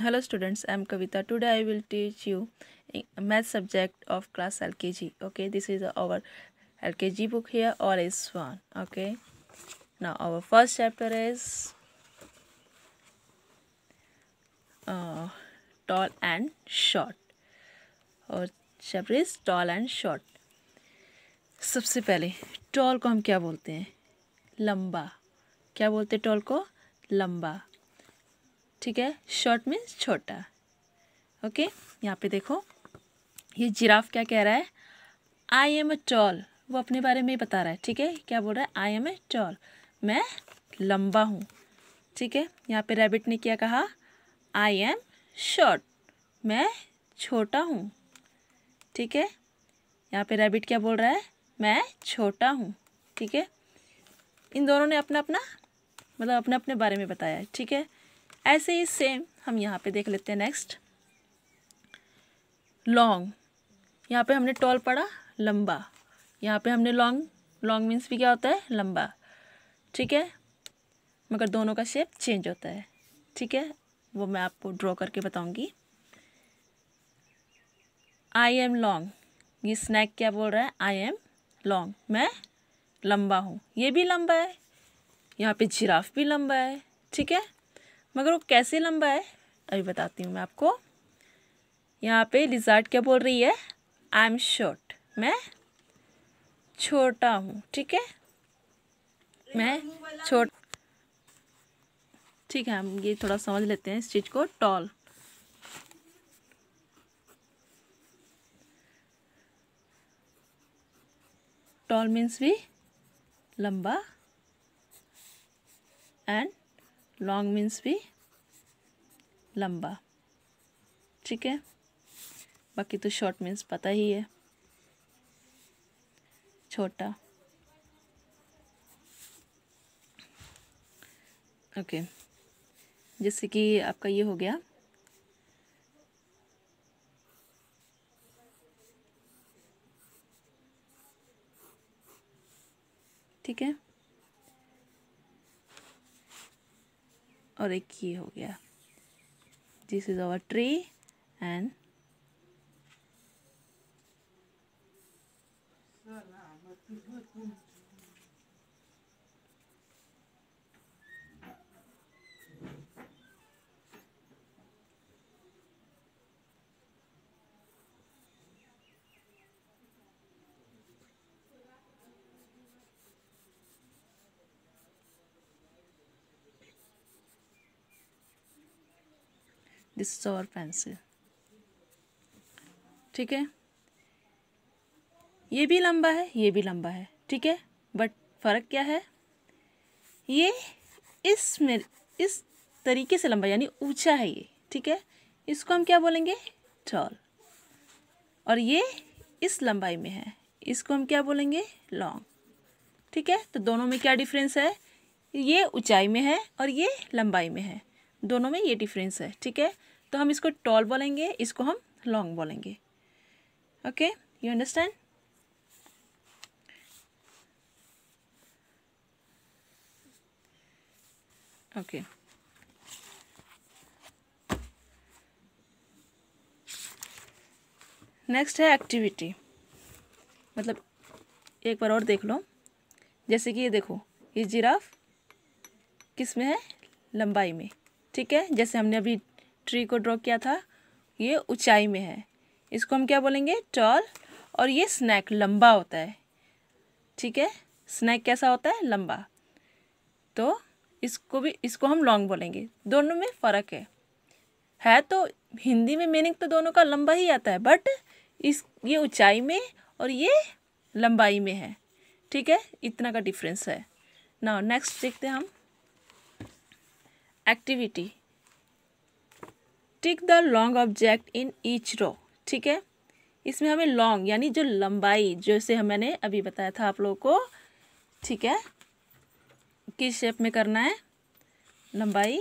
hello students i'm kavita today i will teach you math subject of class lkg okay this is our lkg book here all is one okay now our first chapter is uh, tall and short और chapter is tall and short सबसे पहले toll को हम क्या बोलते हैं लंबा क्या बोलते हैं टॉल को लंबा ठीक है शॉर्ट मीन्स छोटा ओके यहाँ पे देखो ये जिराफ क्या कह रहा है आई एम ए टॉल वो अपने बारे में बता रहा है ठीक है क्या बोल रहा है आई एम ए टॉल मैं लंबा हूँ ठीक है यहाँ पे रैबिट ने क्या कहा आई एम शॉर्ट मैं छोटा हूँ ठीक है यहाँ पे रैबिट क्या बोल रहा है मैं छोटा हूँ ठीक है इन दोनों ने अपना अपना मतलब अपने अपने बारे में बताया ठीक है ऐसे ही सेम हम यहाँ पे देख लेते हैं नेक्स्ट लॉन्ग यहाँ पे हमने टॉल पढ़ा लंबा यहाँ पे हमने लॉन्ग लॉन्ग मीन्स भी क्या होता है लंबा ठीक है मगर दोनों का शेप चेंज होता है ठीक है वो मैं आपको ड्रॉ करके बताऊंगी आई एम लॉन्ग ये स्नैक क्या बोल रहा है आई एम लॉन्ग मैं लंबा हूँ ये भी लंबा है यहाँ पे जिराफ भी लंबा है ठीक है मगर वो कैसे लंबा है अभी बताती हूँ मैं आपको यहाँ पे लिजार्ड क्या बोल रही है आई एम शॉर्ट मैं छोटा हूँ ठीक है मैं छोट ठीक है हम ये थोड़ा समझ लेते हैं इस चीज़ को टॉल टॉल मीन्स भी लंबा एंड लॉन्ग मीन्स भी लंबा ठीक है बाकी तो शॉर्ट मीन्स पता ही है छोटा ओके जैसे कि आपका ये हो गया ठीक है और एक ये हो गया this is our tree and Thank you. This is our pencil ठीक है ये भी लंबा है ये भी लंबा है ठीक है बट फ़र्क क्या है ये इस मेरे इस तरीके से लंबा यानी ऊंचा है ये ठीक है इसको हम क्या बोलेंगे टॉल और ये इस लंबाई में है इसको हम क्या बोलेंगे लॉन्ग ठीक है तो दोनों में क्या डिफरेंस है ये ऊंचाई में है और ये लंबाई में है दोनों में ये डिफरेंस है ठीक है तो हम इसको टॉल बोलेंगे इसको हम लॉन्ग बोलेंगे okay you understand okay next है एक्टिविटी मतलब एक बार और देख लो जैसे कि ये देखो ये जिराफ किस में है लंबाई में ठीक है जैसे हमने अभी ट्री को ड्रॉ किया था ये ऊंचाई में है इसको हम क्या बोलेंगे टॉल और ये स्नैक लंबा होता है ठीक है स्नैक कैसा होता है लंबा तो इसको भी इसको हम लॉन्ग बोलेंगे दोनों में फ़र्क है है तो हिंदी में मीनिंग तो दोनों का लंबा ही आता है बट इस ये ऊंचाई में और ये लंबाई में है ठीक है इतना का डिफरेंस है ना नेक्स्ट देखते हैं हम activity tick the long object in each row ठीक है इसमें हमें लॉन्ग यानी जो लंबाई जैसे मैंने अभी बताया था आप लोगों को ठीक है किस शेप में करना है लंबाई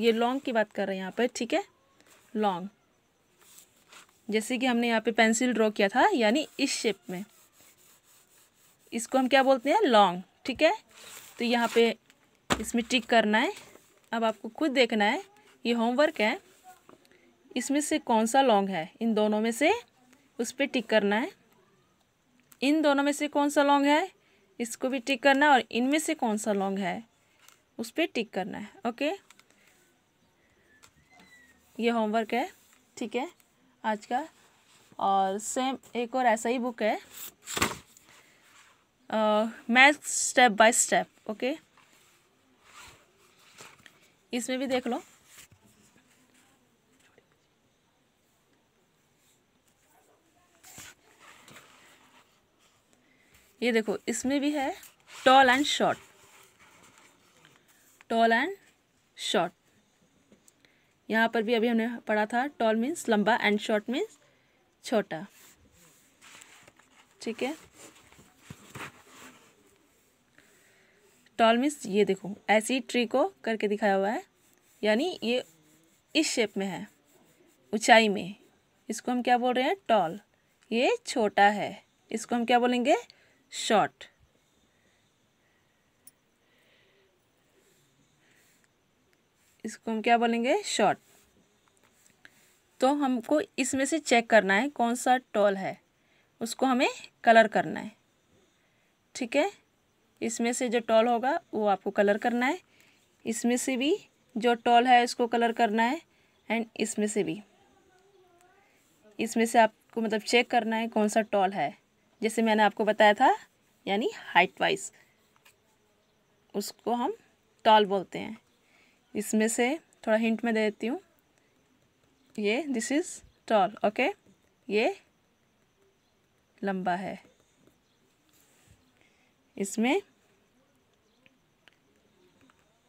ये लॉन्ग की बात कर रहे हैं यहाँ पर ठीक है लॉन्ग जैसे कि हमने यहाँ पे पेंसिल ड्रॉ किया था यानी इस शेप में इसको हम क्या बोलते हैं लॉन्ग ठीक है तो यहाँ पे इसमें टिक करना है अब आपको खुद देखना है ये होमवर्क है इसमें से कौन सा लॉन्ग है इन दोनों में से उस पर टिक करना है इन दोनों में से कौन सा लॉन्ग है इसको भी टिक करना है और इनमें से कौन सा लॉन्ग है उस पर टिक करना है ओके ये होमवर्क है ठीक है आज का और सेम एक और ऐसा ही बुक है math step by step okay इसमें भी देख लो ये देखो इसमें भी है tall and short tall and short यहाँ पर भी अभी हमने पढ़ा था टॉल मीन्स लंबा एंड शॉर्ट मीन्स छोटा ठीक है टॉल मीन्स ये देखो ऐसी ट्री को करके दिखाया हुआ है यानी ये इस शेप में है ऊंचाई में इसको हम क्या बोल रहे हैं टॉल ये छोटा है इसको हम क्या बोलेंगे शॉर्ट इसको हम क्या बोलेंगे शॉर्ट तो हमको इसमें से चेक करना है कौन सा टॉल है उसको हमें कलर करना है ठीक है इसमें से जो टॉल होगा वो आपको कलर करना है इसमें से भी जो टॉल है उसको कलर करना है एंड इसमें से भी इसमें से आपको मतलब चेक करना है कौन सा टॉल है जैसे मैंने आपको बताया था यानी हाइट वाइज उसको हम टॉल बोलते हैं इसमें से थोड़ा हिंट में दे देती हूँ ये दिस इज़ टॉल ओके ये लंबा है इसमें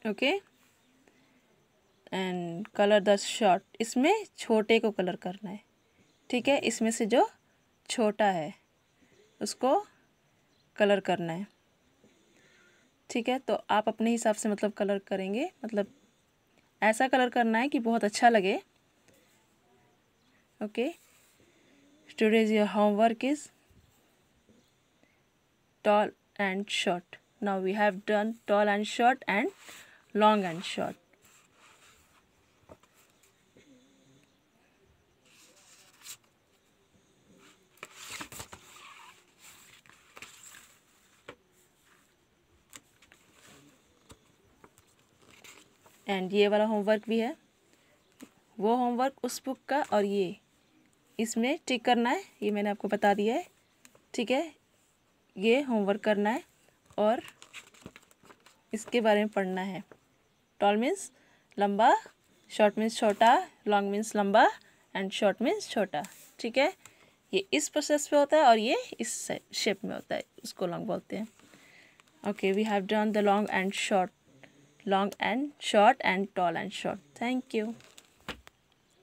okay and colour the short इसमें छोटे को कलर करना है ठीक है इसमें से जो छोटा है उसको कलर करना है ठीक है तो आप अपने हिसाब से मतलब कलर करेंगे मतलब ऐसा कलर करना है कि बहुत अच्छा लगे okay storage your homework is tall and short now we have done tall and short and long and short and ये वाला होमवर्क भी है वो होमवर्क उस बुक का और ये इसमें टिक करना है ये मैंने आपको बता दिया है ठीक है ये होमवर्क करना है और इसके बारे में पढ़ना है टॉल मीन्स लंबा शॉर्ट मीन्स छोटा लॉन्ग मीन्स लंबा एंड शॉर्ट मीन्स छोटा ठीक है ये इस प्रोसेस पे होता है और ये इस शेप में होता है उसको लॉन्ग बोलते हैं okay we have done the long and short long and short and tall and short. Thank you.